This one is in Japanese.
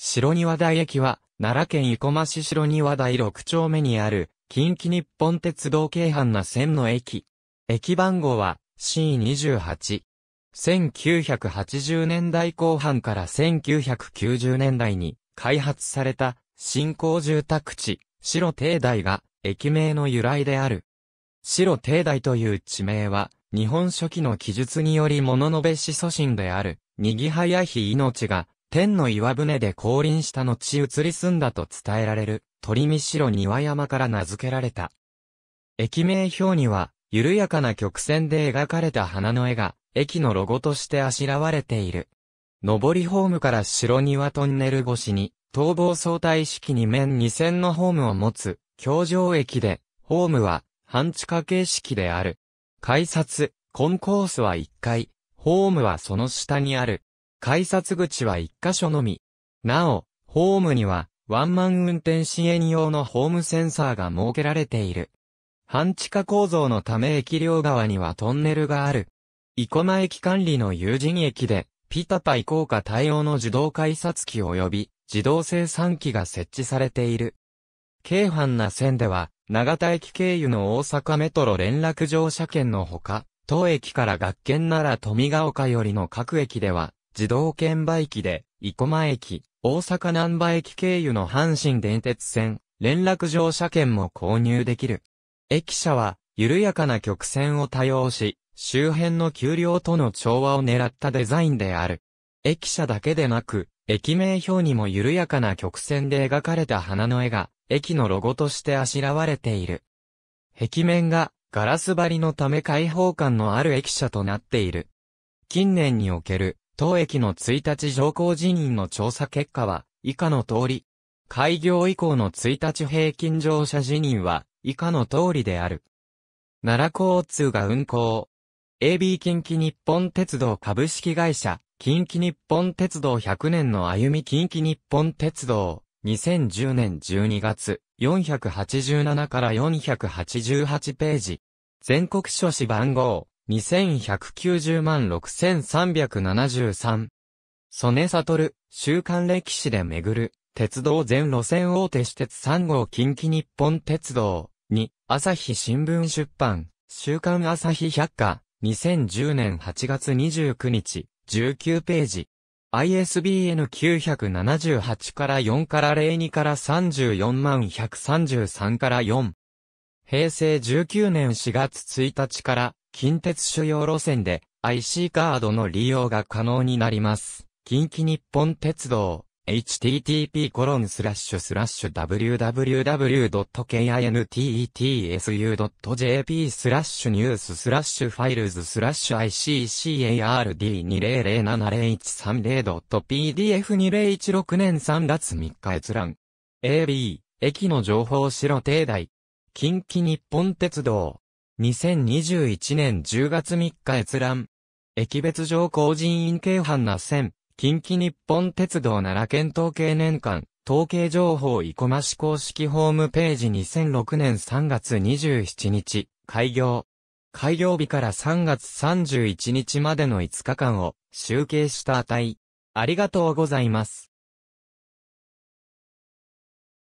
白庭台駅は、奈良県生駒市白庭台6丁目にある、近畿日本鉄道京阪な線の駅。駅番号は C28。1980年代後半から1990年代に開発された新興住宅地、白帝台が駅名の由来である。白帝台という地名は、日本初期の記述により物のべし祖神である、にぎはやひ命が天の岩船で降臨した後移り住んだと伝えられる、鳥見城庭山から名付けられた。駅名表には、緩やかな曲線で描かれた花の絵が、駅のロゴとしてあしらわれている。上りホームから城庭トンネル越しに、逃亡相対式に面2線のホームを持つ、京城駅で、ホームは、半地下形式である。改札、コンコースは1階、ホームはその下にある。改札口は1箇所のみ。なお、ホームには、ワンマン運転支援用のホームセンサーが設けられている。半地下構造のため駅両側にはトンネルがある。生駒駅管理の友人駅で、ピタパイ効果対応の自動改札機及び自動生産機が設置されている。京阪な線では、長田駅経由の大阪メトロ連絡乗車券のほか、当駅から学研なら富ヶ丘よりの各駅では、自動券売機で、生駒駅、大阪南波駅経由の阪神電鉄線、連絡乗車券も購入できる。駅舎は、緩やかな曲線を多用し、周辺の丘陵との調和を狙ったデザインである。駅舎だけでなく、駅名表にも緩やかな曲線で描かれた花の絵が、駅のロゴとしてあしらわれている。壁面が、ガラス張りのため開放感のある駅舎となっている。近年における、当駅の1日乗降人員の調査結果は、以下の通り。開業以降の1日平均乗車辞任は、以下の通りである。奈良交通が運行。AB 近畿日本鉄道株式会社、近畿日本鉄道100年の歩み近畿日本鉄道、2010年12月、487から488ページ。全国書誌番号、2190万6373。曽根悟、週刊歴史で巡る、鉄道全路線大手私鉄3号近畿日本鉄道、に、朝日新聞出版、週刊朝日百科、2010年8月29日、19ページ。ISBN 978から4から02から34万133から4。平成19年4月1日から近鉄主要路線で IC カードの利用が可能になります。近畿日本鉄道 http://www.kintetsu.jp スラッシュニューススラッシュファイルズスラッシュ ICCARD20070130.pdf2016 年3月3日閲覧。AB、駅の情報白停台。近畿日本鉄道。2021年10月3日閲覧。駅別上工人院京班な線、近畿日本鉄道奈良県統計年間、統計情報生駒市公式ホームページ2006年3月27日、開業。開業日から3月31日までの5日間を集計した値。ありがとうございます。